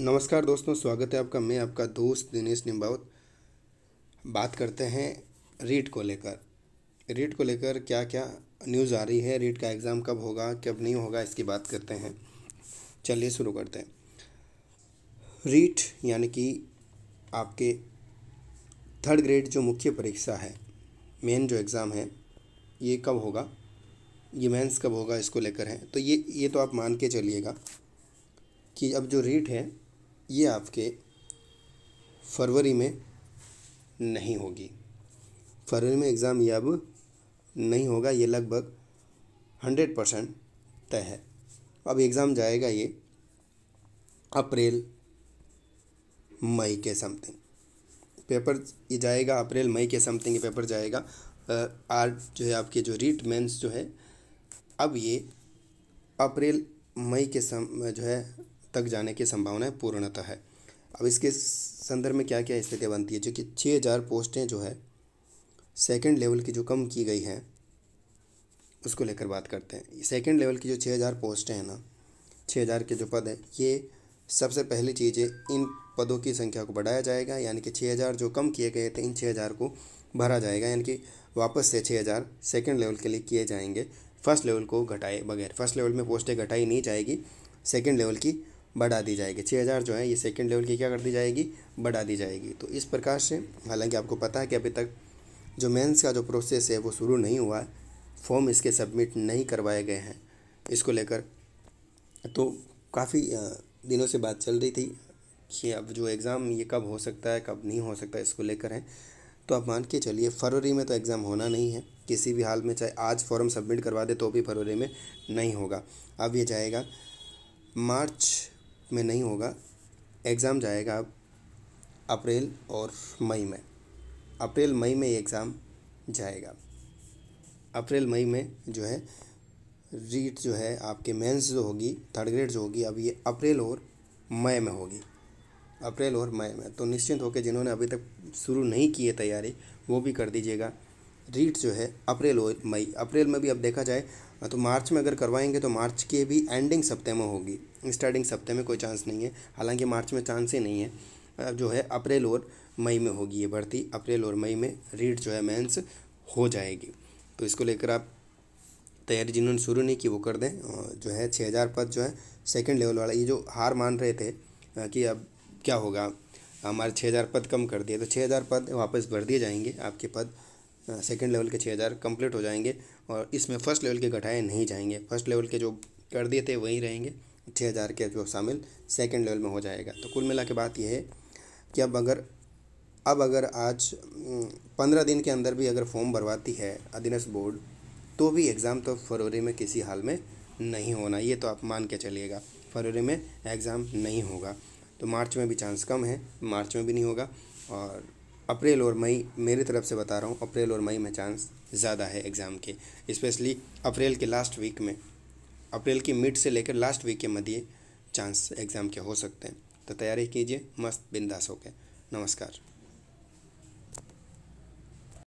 नमस्कार दोस्तों स्वागत है आपका मैं आपका दोस्त दिनेश निम्बावत बात करते हैं रीट को लेकर रीट को लेकर क्या क्या न्यूज़ आ रही है रीट का एग्ज़ाम कब होगा कब नहीं होगा इसकी बात करते हैं चलिए शुरू करते हैं रीट यानी कि आपके थर्ड ग्रेड जो मुख्य परीक्षा है मेन जो एग्ज़ाम है ये कब होगा ये मेंस कब होगा इसको लेकर है तो ये ये तो आप मान के चलिएगा कि अब जो रीट है ये आपके फरवरी में नहीं होगी फरवरी में एग्ज़ाम ये अब नहीं होगा ये लगभग हंड्रेड परसेंट तय है अब एग्ज़ाम जाएगा ये अप्रैल मई के समथिंग पेपर ये जाएगा अप्रैल मई के समथिंग पेपर जाएगा आर्ट जो है आपके जो रीट मेंस जो है अब ये अप्रैल मई के सम जो है तक जाने की संभावनाएं पूर्णतः है अब इसके संदर्भ में क्या क्या स्थितियाँ बनती है जो कि छः हज़ार पोस्टें जो है सेकेंड लेवल की जो कम की गई हैं उसको लेकर बात करते हैं सेकेंड लेवल की जो छः हज़ार पोस्टें हैं ना छः हज़ार के जो पद हैं ये सबसे पहली चीज़ है इन पदों की संख्या को बढ़ाया जाएगा यानी कि छः हज़ार जो कम किए गए थे इन छः हज़ार को भरा जाएगा यानी कि वापस से छः हज़ार सेकेंड लेवल के लिए किए जाएंगे फर्स्ट लेवल को घटाए बगैर फर्स्ट लेवल में पोस्टें घटाई नहीं जाएगी सेकेंड लेवल की बढ़ा दी जाएगी छः हज़ार जो है ये सेकेंड लेवल की क्या कर दी जाएगी बढ़ा दी जाएगी तो इस प्रकार से हालांकि आपको पता है कि अभी तक जो मेंस का जो प्रोसेस है वो शुरू नहीं हुआ है फॉर्म इसके सबमिट नहीं करवाए गए हैं इसको लेकर तो काफ़ी दिनों से बात चल रही थी कि अब जो एग्ज़ाम ये कब हो सकता है कब नहीं हो सकता इसको लेकर है तो आप मान के चलिए फरवरी में तो एग्ज़ाम होना नहीं है किसी भी हाल में चाहे आज फॉर्म सबमिट करवा दे तो भी फरवरी में नहीं होगा अब ये जाएगा मार्च में नहीं होगा एग्ज़ाम जाएगा अप्रैल और मई में अप्रैल मई में ये एग्ज़ाम जाएगा अप्रैल मई में जो है रीट जो है आपके मेंस जो होगी थर्ड ग्रेड जो होगी अब ये अप्रैल और मई में होगी अप्रैल और मई में तो निश्चिंत होकर जिन्होंने अभी तक शुरू नहीं की है तैयारी वो भी कर दीजिएगा रीट्स जो है अप्रैल और मई अप्रैल में भी अब देखा जाए हाँ, तो मार्च में अगर करवाएंगे तो मार्च के भी एंडिंग सप्ताह में होगी स्टार्टिंग सप्ताह में कोई चांस नहीं है हालांकि मार्च में चांस ही नहीं है जो है अप्रैल और मई में होगी ये भर्ती अप्रैल और मई में रीट जो है मेंस हो जाएगी तो इसको लेकर आप तैयारी जिन्होंने शुरू नहीं की वो कर दें जो है छः हज़ार पद जो है सेकेंड लेवल वाला ये जो हार मान रहे थे कि अब क्या होगा हमारे छः हज़ार पद कम कर दिए तो छः हज़ार पद वापस भर दिए जाएंगे आपके पद सेकेंड लेवल के छः हज़ार कम्प्लीट हो जाएंगे और इसमें फर्स्ट लेवल के घटाए नहीं जाएंगे फर्स्ट लेवल के जो कर दिए थे वहीं रहेंगे छः हज़ार के जो शामिल सेकेंड लेवल में हो जाएगा तो कुल मिला के बात यह है कि अब अगर अब अगर आज पंद्रह दिन के अंदर भी अगर फॉर्म भरवाती है अधीनस्थ बोर्ड तो भी एग्ज़ाम तो फरवरी में किसी हाल में नहीं होना ये तो आप मान के चलिएगा फरवरी में एग्ज़ाम नहीं होगा तो मार्च में भी चांस कम है मार्च में भी नहीं होगा और अप्रैल और मई मेरी तरफ से बता रहा हूँ अप्रैल और मई में चांस ज़्यादा है एग्ज़ाम के स्पेशली अप्रैल के लास्ट वीक में अप्रैल की मिड से लेकर लास्ट वीक के मध्य चांस एग्ज़ाम के हो सकते हैं तो तैयारी कीजिए मस्त बिंदास होकर नमस्कार